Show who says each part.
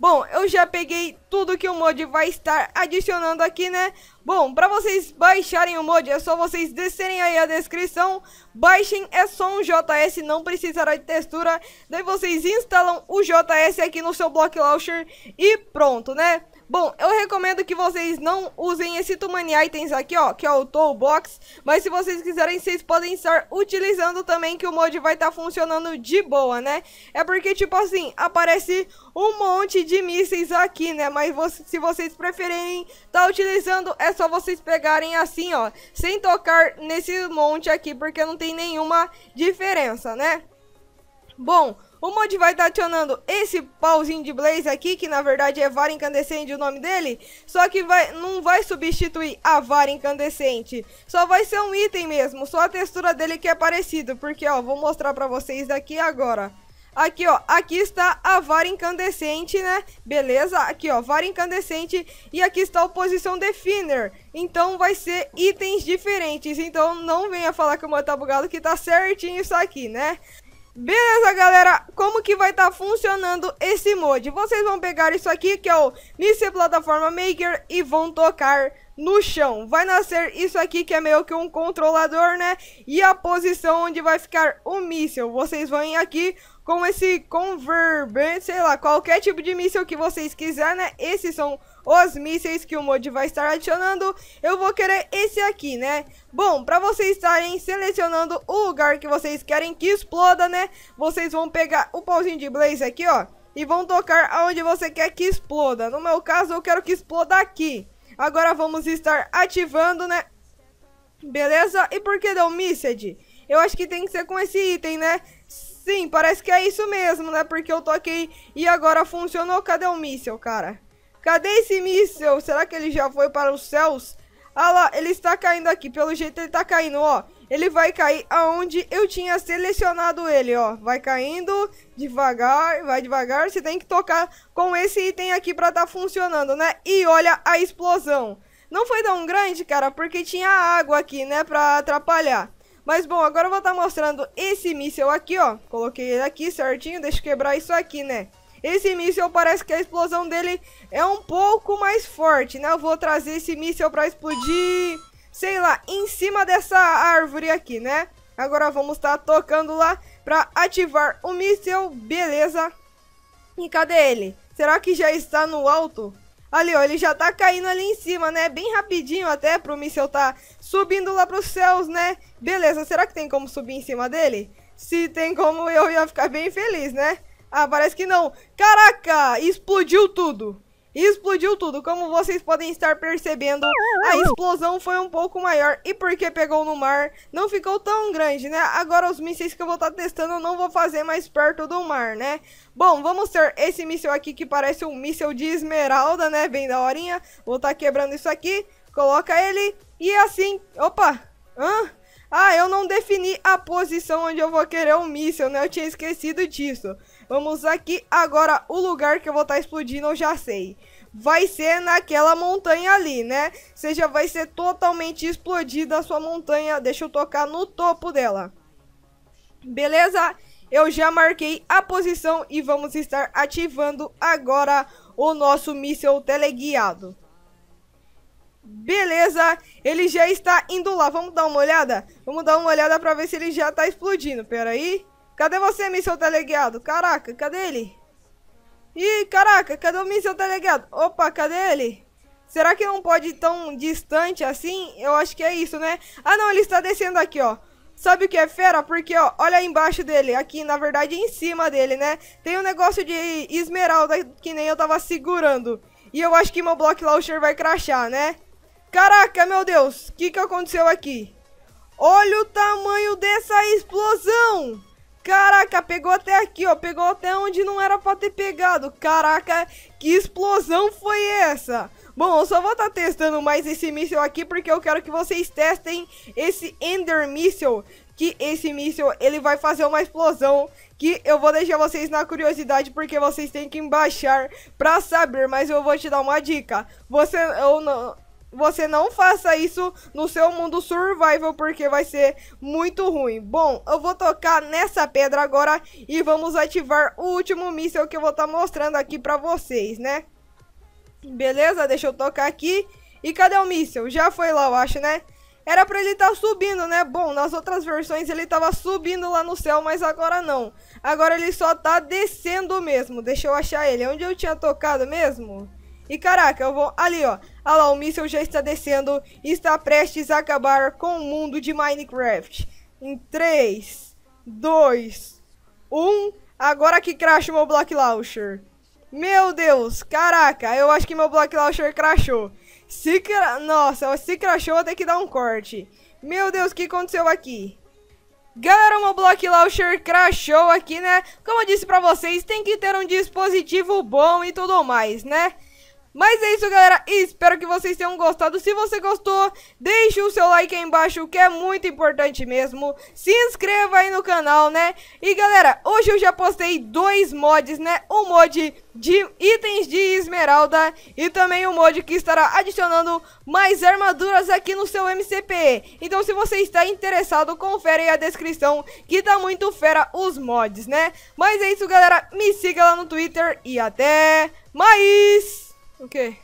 Speaker 1: Bom, eu já peguei tudo que o mod vai estar adicionando aqui, né? Bom, para vocês baixarem o mod, é só vocês descerem aí a descrição, baixem, é só um JS, não precisará de textura, daí vocês instalam o JS aqui no seu Block Launcher e pronto, né? Bom, eu recomendo que vocês não usem esse Tumania Itens aqui, ó, que é o toolbox Box. Mas se vocês quiserem, vocês podem estar utilizando também que o mod vai estar tá funcionando de boa, né? É porque, tipo assim, aparece um monte de mísseis aqui, né? Mas você, se vocês preferirem estar tá utilizando, é só vocês pegarem assim, ó, sem tocar nesse monte aqui, porque não tem nenhuma diferença, né? Bom, o mod vai estar tá acionando esse pauzinho de blaze aqui, que na verdade é vara incandescente o nome dele. Só que vai, não vai substituir a vara incandescente. Só vai ser um item mesmo, só a textura dele que é parecido. Porque, ó, vou mostrar pra vocês daqui agora. Aqui, ó, aqui está a vara incandescente, né? Beleza? Aqui, ó, vara incandescente e aqui está o posição definer. Então vai ser itens diferentes. Então não venha falar que o meu tá bugado que tá certinho isso aqui, né? Beleza, galera? Como que vai estar tá funcionando esse mod? Vocês vão pegar isso aqui, que é o Nice Plataforma Maker, e vão tocar no chão. Vai nascer isso aqui que é meio que um controlador, né? E a posição onde vai ficar o míssil. Vocês vão aqui com esse converber, sei lá, qualquer tipo de míssil que vocês quiserem, né? Esses são os mísseis que o mod vai estar adicionando, eu vou querer esse aqui, né? Bom, para vocês estarem selecionando o lugar que vocês querem que exploda, né? Vocês vão pegar o pauzinho de blaze aqui, ó, e vão tocar aonde você quer que exploda. No meu caso, eu quero que exploda aqui. Agora vamos estar ativando, né? Beleza? E por que deu Missed? Eu acho que tem que ser com esse item, né? Sim, parece que é isso mesmo, né? Porque eu toquei e agora funcionou. Cadê o míssel, cara? Cadê esse míssel? Será que ele já foi para os céus? Ah lá, ele está caindo aqui. Pelo jeito ele está caindo, ó ele vai cair aonde eu tinha selecionado ele, ó. Vai caindo devagar, vai devagar. Você tem que tocar com esse item aqui pra tá funcionando, né? E olha a explosão. Não foi tão grande, cara, porque tinha água aqui, né, pra atrapalhar. Mas, bom, agora eu vou estar tá mostrando esse míssel aqui, ó. Coloquei ele aqui certinho, deixa eu quebrar isso aqui, né? Esse míssel parece que a explosão dele é um pouco mais forte, né? Eu vou trazer esse míssel pra explodir sei lá, em cima dessa árvore aqui, né? Agora vamos estar tá tocando lá para ativar o míssil, beleza. E cadê ele? Será que já está no alto? Ali, ó, ele já tá caindo ali em cima, né? Bem rapidinho até pro míssel tá subindo lá pros céus, né? Beleza, será que tem como subir em cima dele? Se tem como, eu ia ficar bem feliz, né? Ah, parece que não. Caraca, explodiu tudo. Explodiu tudo, como vocês podem estar percebendo, a explosão foi um pouco maior e porque pegou no mar, não ficou tão grande, né? Agora os mísseis que eu vou estar tá testando eu não vou fazer mais perto do mar, né? Bom, vamos ter esse míssil aqui que parece um míssil de esmeralda, né? Bem da horinha, vou estar tá quebrando isso aqui, coloca ele e assim, opa, hã? Ah, eu não defini a posição onde eu vou querer o um míssil, né? Eu tinha esquecido disso. Vamos aqui agora. O lugar que eu vou estar tá explodindo eu já sei. Vai ser naquela montanha ali, né? Você já vai ser totalmente explodida a sua montanha. Deixa eu tocar no topo dela. Beleza? Eu já marquei a posição e vamos estar ativando agora o nosso míssil teleguiado. Beleza, ele já está indo lá. Vamos dar uma olhada? Vamos dar uma olhada para ver se ele já está explodindo. Pera aí. Cadê você, missão teleguiado? Caraca, cadê ele? Ih, caraca, cadê o missão teleguiado? Opa, cadê ele? Será que não pode ir tão distante assim? Eu acho que é isso, né? Ah, não, ele está descendo aqui, ó. Sabe o que é fera? Porque, ó, olha embaixo dele. Aqui, na verdade, em cima dele, né? Tem um negócio de esmeralda que nem eu tava segurando. E eu acho que meu Block Launcher vai crachar, né? Caraca, meu Deus! O que, que aconteceu aqui? Olha o tamanho dessa explosão! Caraca, pegou até aqui, ó. Pegou até onde não era pra ter pegado. Caraca, que explosão foi essa? Bom, eu só vou estar tá testando mais esse míssil aqui porque eu quero que vocês testem esse Ender Míssil. Que esse míssil, ele vai fazer uma explosão que eu vou deixar vocês na curiosidade porque vocês têm que baixar pra saber. Mas eu vou te dar uma dica. Você, eu não você não faça isso no seu mundo survival, porque vai ser muito ruim. Bom, eu vou tocar nessa pedra agora e vamos ativar o último míssel que eu vou estar tá mostrando aqui pra vocês, né? Beleza, deixa eu tocar aqui. E cadê o míssel? Já foi lá, eu acho, né? Era pra ele estar tá subindo, né? Bom, nas outras versões ele tava subindo lá no céu, mas agora não. Agora ele só tá descendo mesmo. Deixa eu achar ele. Onde eu tinha tocado mesmo? E caraca, eu vou. Ali, ó. Olha lá, o míssil já está descendo e está prestes a acabar com o mundo de Minecraft. Em 3, 2, 1. Agora que cracha o meu Block Launcher. Meu Deus, caraca, eu acho que meu Block Launcher crashou. Se cra... Nossa, se crashou, vou ter que dar um corte. Meu Deus, o que aconteceu aqui? Galera, meu Block Launcher crashou aqui, né? Como eu disse pra vocês, tem que ter um dispositivo bom e tudo mais, né? Mas é isso, galera. Espero que vocês tenham gostado. Se você gostou, deixe o seu like aí embaixo, que é muito importante mesmo. Se inscreva aí no canal, né? E, galera, hoje eu já postei dois mods, né? Um mod de itens de esmeralda e também um mod que estará adicionando mais armaduras aqui no seu MCP. Então, se você está interessado, confere aí a descrição que tá muito fera os mods, né? Mas é isso, galera. Me siga lá no Twitter e até mais! Okay.